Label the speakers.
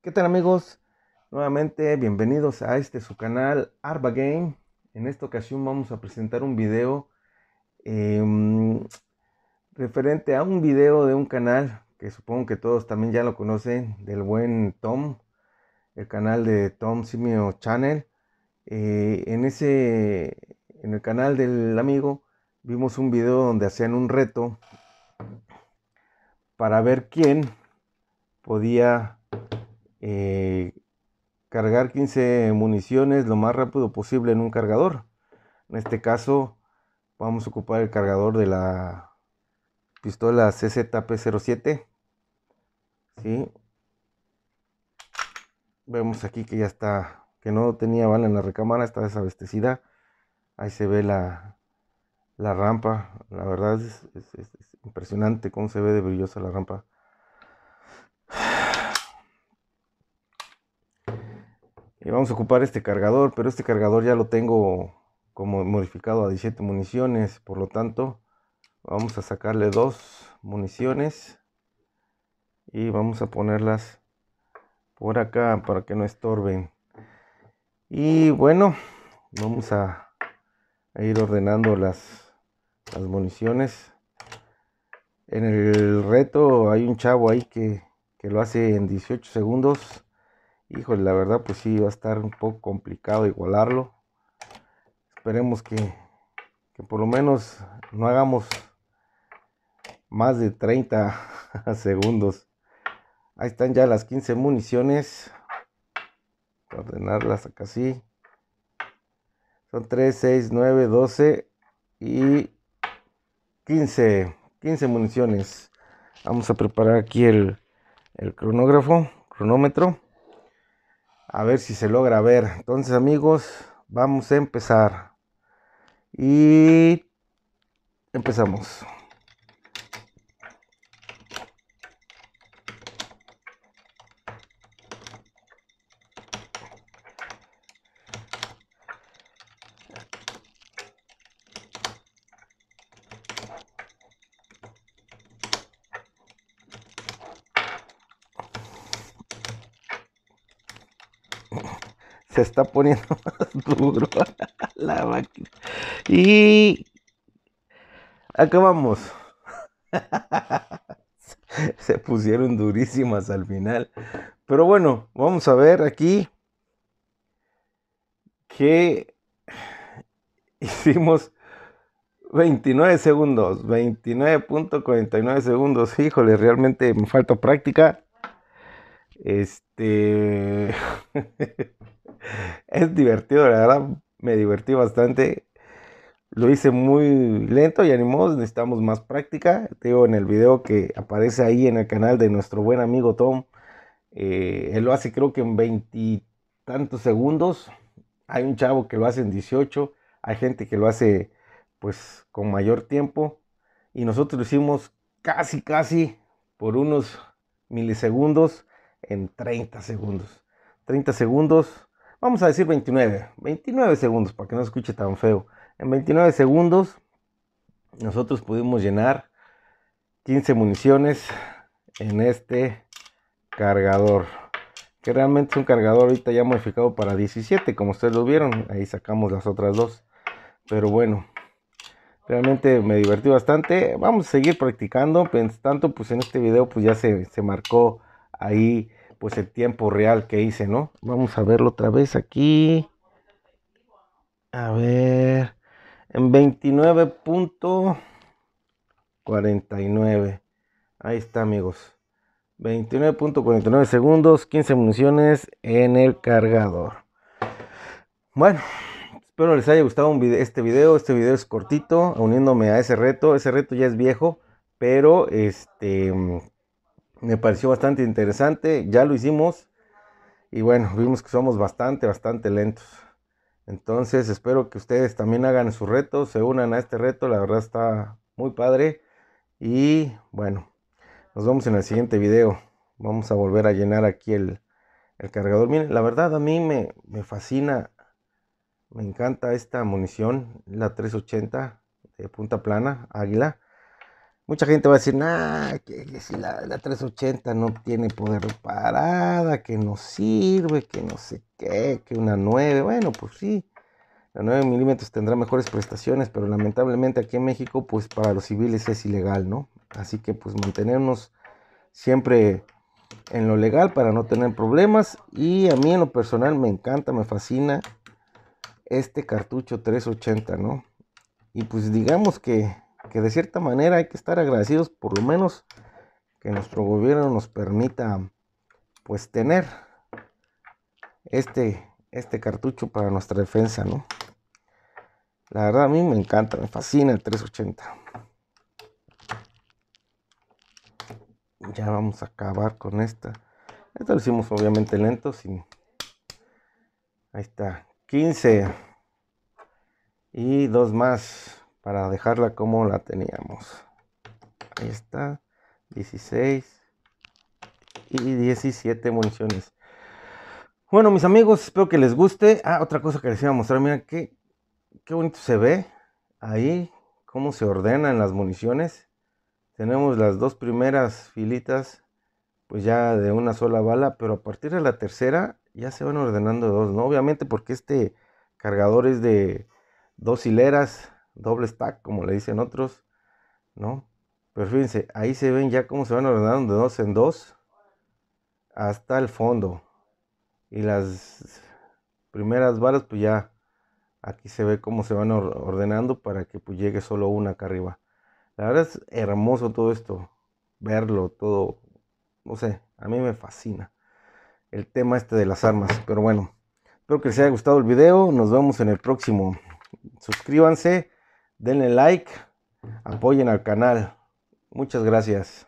Speaker 1: ¿Qué tal amigos? Nuevamente bienvenidos a este su canal Arba Game. En esta ocasión vamos a presentar un video em, referente a un video de un canal que supongo que todos también ya lo conocen, del buen Tom, el canal de Tom Simio Channel. Eh, en ese, en el canal del amigo vimos un video donde hacían un reto para ver quién podía eh, cargar 15 municiones lo más rápido posible en un cargador. En este caso vamos a ocupar el cargador de la pistola CZP07. ¿sí? Vemos aquí que ya está, que no tenía bala en la recámara, está desabastecida. Ahí se ve la, la rampa. La verdad es, impresionante cómo se ve de brillosa la rampa. y vamos a ocupar este cargador, pero este cargador ya lo tengo como modificado a 17 municiones, por lo tanto vamos a sacarle dos municiones y vamos a ponerlas por acá para que no estorben. Y bueno, vamos a, ir ordenando las, municiones. En el reto hay un chavo ahí que, que lo hace en 18 segundos Híjole, la verdad, pues sí, va a estar un poco complicado igualarlo. Esperemos que, por lo menos no hagamos más de 30 segundos. Ahí están ya las 15 municiones. ordenarlas acá así. Son 3, 6, 9, 12 y 15. 15 municiones. Vamos a preparar aquí el, el cronógrafo, cronómetro. A ver si se logra ver. Entonces amigos, vamos a empezar. Y empezamos. se está poniendo más duro la máquina. Y acabamos. Se pusieron durísimas al final. Pero bueno, vamos a ver aquí que hicimos 29 segundos, 29.49 segundos. Híjole, realmente me falta práctica. Este es divertido, la verdad, me divertí bastante. Lo hice muy lento y animoso, necesitamos más práctica. Te digo, en el video que aparece ahí en el canal de nuestro buen amigo Tom, eh, él lo hace creo que en veintitantos segundos. Hay un chavo que lo hace en 18, hay gente que lo hace pues con mayor tiempo. Y nosotros lo hicimos casi, casi por unos milisegundos en 30 segundos. 30 segundos Vamos a decir 29, 29 segundos para que no se escuche tan feo. En 29 segundos nosotros pudimos llenar 15 municiones en este cargador. Que realmente es un cargador ahorita ya modificado para 17, como ustedes lo vieron. Ahí sacamos las otras dos. Pero bueno, realmente me divertí bastante. Vamos a seguir practicando. Tanto pues en este video pues ya se, se marcó ahí pues el tiempo real que hice, ¿no? Vamos a verlo otra vez aquí. A ver, en 29.49. Ahí está, amigos. 29.49 segundos, 15 municiones en el cargador. Bueno, espero les haya gustado un este video. Este video es cortito, uniéndome a ese reto. Ese reto ya es viejo, pero este me pareció bastante interesante, ya lo hicimos y bueno, vimos que somos bastante, bastante lentos. Entonces espero que ustedes también hagan su reto, se unan a este reto, la verdad está muy padre. Y bueno, nos vemos en el siguiente video. Vamos a volver a llenar aquí el, cargador. Miren, la verdad a mí me, me fascina, me encanta esta munición, la 380 de punta plana, águila. Mucha gente va a decir, nah, que, si la, 380 no tiene poder de parada, que no sirve, que no sé qué, que una 9. Bueno, pues sí, la 9 milímetros tendrá mejores prestaciones, pero lamentablemente aquí en México, pues para los civiles es ilegal, ¿no? Así que pues mantenernos siempre en lo legal para no tener problemas. Y a mí en lo personal me encanta, me fascina este cartucho 380, ¿no? Y pues digamos que que de cierta manera hay que estar agradecidos por lo menos que nuestro gobierno nos permita pues tener este, este cartucho para nuestra defensa, ¿no? La verdad a mí me encanta, me fascina el 380. Ya vamos a acabar con esta. Esto lo hicimos obviamente lento, sin... Ahí está, 15. Y dos más para dejarla como la teníamos. Ahí está. 16 y 17 municiones. Bueno, mis amigos, espero que les guste. Ah, otra cosa que les iba a mostrar. Mira qué, qué bonito se ve ahí. Cómo se ordenan las municiones. Tenemos las dos primeras filitas, pues ya de una sola bala. Pero a partir de la tercera ya se van ordenando dos, ¿no? Obviamente porque este cargador es de dos hileras doble stack, como le dicen otros, ¿no? Pero fíjense, ahí se ven ya cómo se van ordenando de dos en dos hasta el fondo. Y las primeras balas pues ya aquí se ve cómo se van ordenando para que pues llegue solo una acá arriba. La verdad es hermoso todo esto, verlo, todo, no sé, a mí me fascina el tema este de las armas. Pero bueno, espero que les haya gustado el video, nos vemos en el próximo. Suscríbanse Denle like, apoyen al canal. Muchas gracias.